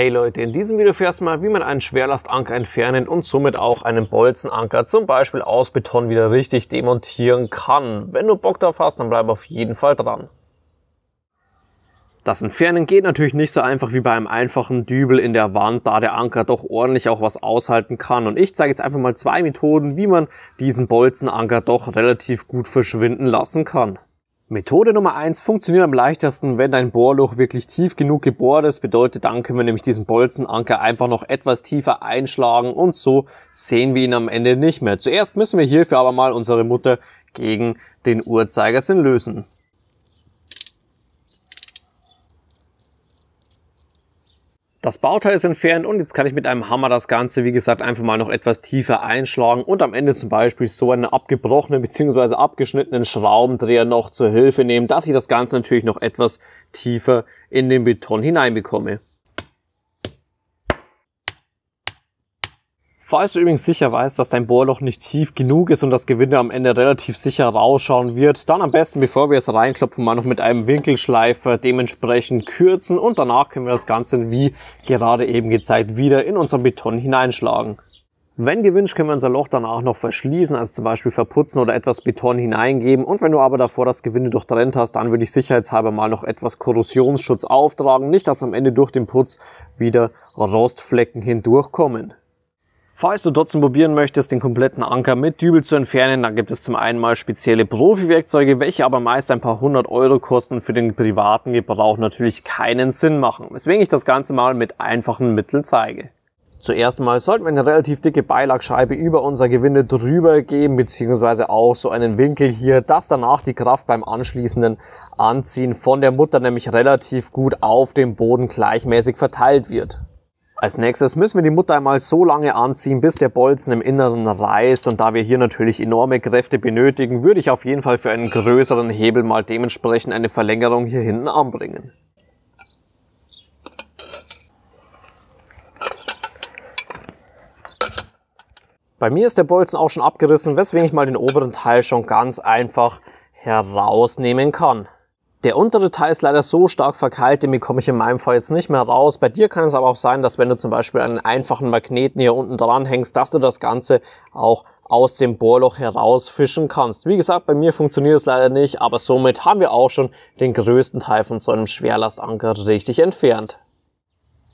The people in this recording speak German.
Hey Leute, in diesem Video fährst du mal, wie man einen Schwerlastanker entfernen und somit auch einen Bolzenanker zum Beispiel aus Beton wieder richtig demontieren kann. Wenn du Bock drauf hast, dann bleib auf jeden Fall dran. Das Entfernen geht natürlich nicht so einfach wie bei einem einfachen Dübel in der Wand, da der Anker doch ordentlich auch was aushalten kann. Und ich zeige jetzt einfach mal zwei Methoden, wie man diesen Bolzenanker doch relativ gut verschwinden lassen kann. Methode Nummer eins funktioniert am leichtesten, wenn dein Bohrloch wirklich tief genug gebohrt ist. Bedeutet, dann können wir nämlich diesen Bolzenanker einfach noch etwas tiefer einschlagen und so sehen wir ihn am Ende nicht mehr. Zuerst müssen wir hierfür aber mal unsere Mutter gegen den Uhrzeigersinn lösen. Das Bauteil ist entfernt und jetzt kann ich mit einem Hammer das Ganze, wie gesagt, einfach mal noch etwas tiefer einschlagen und am Ende zum Beispiel so einen abgebrochenen bzw. abgeschnittenen Schraubendreher noch zur Hilfe nehmen, dass ich das Ganze natürlich noch etwas tiefer in den Beton hineinbekomme. Falls du übrigens sicher weißt, dass dein Bohrloch nicht tief genug ist und das Gewinde am Ende relativ sicher rausschauen wird, dann am besten, bevor wir es reinklopfen, mal noch mit einem Winkelschleifer dementsprechend kürzen und danach können wir das Ganze, wie gerade eben gezeigt, wieder in unseren Beton hineinschlagen. Wenn gewünscht, können wir unser Loch danach noch verschließen, also zum Beispiel verputzen oder etwas Beton hineingeben. Und wenn du aber davor das Gewinde durchtrennt hast, dann würde ich sicherheitshalber mal noch etwas Korrosionsschutz auftragen. Nicht, dass am Ende durch den Putz wieder Rostflecken hindurchkommen. Falls du trotzdem probieren möchtest, den kompletten Anker mit Dübel zu entfernen, dann gibt es zum einen mal spezielle Profi-Werkzeuge, welche aber meist ein paar hundert Euro kosten für den privaten Gebrauch natürlich keinen Sinn machen, weswegen ich das Ganze mal mit einfachen Mitteln zeige. Zuerst mal sollten wir eine relativ dicke Beilagscheibe über unser Gewinde drüber geben, beziehungsweise auch so einen Winkel hier, dass danach die Kraft beim anschließenden Anziehen von der Mutter nämlich relativ gut auf dem Boden gleichmäßig verteilt wird. Als nächstes müssen wir die Mutter einmal so lange anziehen, bis der Bolzen im Inneren reißt und da wir hier natürlich enorme Kräfte benötigen, würde ich auf jeden Fall für einen größeren Hebel mal dementsprechend eine Verlängerung hier hinten anbringen. Bei mir ist der Bolzen auch schon abgerissen, weswegen ich mal den oberen Teil schon ganz einfach herausnehmen kann. Der untere Teil ist leider so stark verkeilt, damit komme ich in meinem Fall jetzt nicht mehr raus. Bei dir kann es aber auch sein, dass wenn du zum Beispiel einen einfachen Magneten hier unten dran hängst, dass du das Ganze auch aus dem Bohrloch herausfischen kannst. Wie gesagt, bei mir funktioniert es leider nicht, aber somit haben wir auch schon den größten Teil von so einem Schwerlastanker richtig entfernt.